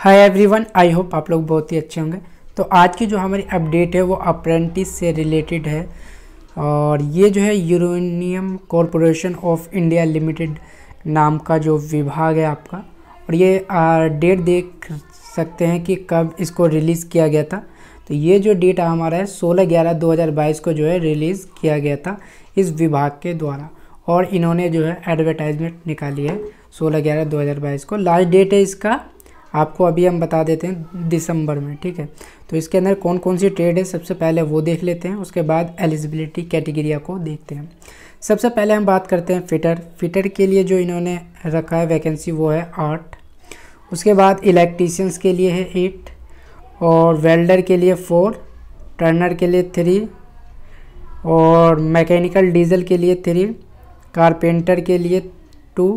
hi everyone I hope आप लोग बहुत ही अच्छे होंगे तो आज की जो हमारी अपडेट है वो अप्रेंटिस से रिलेटेड है और ये जो है uranium corporation of India limited नाम का जो विभाग है आपका और ये डेट देख सकते हैं कि कब इसको रिलीज़ किया गया था तो ये जो डेट हमारा है सोलह ग्यारह 2022 को जो है रिलीज़ किया गया था इस विभाग के द्वारा और इन्होंने जो है एडवर्टाइजमेंट निकाली है सोलह ग्यारह 2022 को लास्ट डेट है इसका आपको अभी हम बता देते हैं दिसंबर में ठीक है तो इसके अंदर कौन कौन सी ट्रेड है सबसे पहले वो देख लेते हैं उसके बाद एलिजिबिलिटी कैटेगरिया को देखते हैं सबसे पहले हम बात करते हैं फिटर फिटर के लिए जो इन्होंने रखा है वैकेंसी वो है आठ उसके बाद इलेक्ट्रीशियंस के लिए है एट और वेल्डर के लिए फोर टर्नर के लिए थ्री और मैकेनिकल डीजल के लिए थ्री कारपेंटर के लिए टू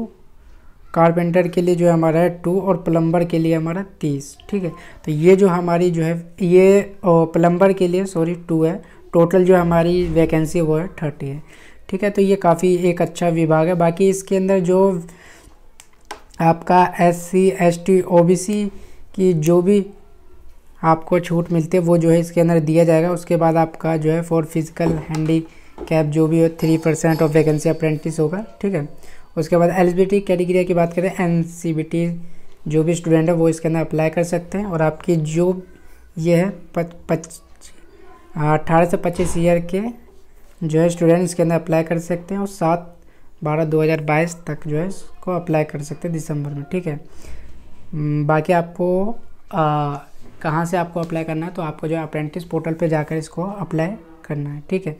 कारपेंटर के लिए जो है हमारा है टू और प्लम्बर के लिए हमारा तीस ठीक है तो ये जो हमारी जो है ये प्लम्बर के लिए सॉरी टू है टोटल जो हमारी वैकेंसी वो है थर्टी है ठीक है तो ये काफ़ी एक अच्छा विभाग है बाकी इसके अंदर जो आपका S C S T O B C की जो भी आपको छूट मिलती है वो जो है इसके अंदर दिया जाएगा उसके बाद आपका जो है फॉर फिजिकल हैंडी कैप जो भी हो three percent of vacancy apprentice होगा ठीक है उसके बाद एलिजिबिलिटी कैटेगरी की बात करें एन जो भी स्टूडेंट है वो इसके अंदर अप्लाई कर सकते हैं और आपकी जो ये है अठारह से पच्चीस ईयर के जो है स्टूडेंट इसके अंदर अप्लाई कर सकते हैं और सात बारह दो हज़ार बाईस तक जो है इसको अप्लाई कर सकते हैं दिसंबर में ठीक है बाकी आपको कहाँ से आपको अप्लाई करना है तो आपको जो है अप्रेंटिस पोर्टल पे जाकर इसको अप्लाई करना है ठीक है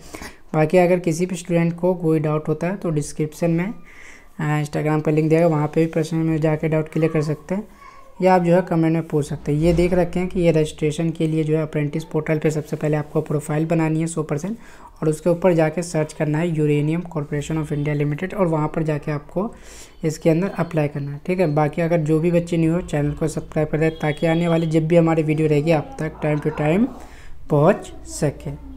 बाकी अगर किसी भी स्टूडेंट को कोई डाउट होता है तो डिस्क्रिप्शन में इंस्टाग्राम का लिंक देगा वहाँ पे भी प्रश्न में जाके डाउट क्लियर कर सकते हैं या आप जो है कमेंट में पूछ सकते हैं ये देख रखे हैं कि ये रजिस्ट्रेशन के लिए जो है अप्रेंटिस पोर्टल पे सबसे पहले आपको प्रोफाइल बनानी है सौ परसेंट और उसके ऊपर जाके सर्च करना है uranium corporation of India limited और वहाँ पर जाके आपको इसके अंदर अप्लाई करना है ठीक है बाकी अगर जो भी बच्चे नहीं हो चैनल को सब्सक्राइब कर दें ताकि आने वाली जब भी हमारी वीडियो रहेगी आप तक टाइम टू टाइम पहुँच सकें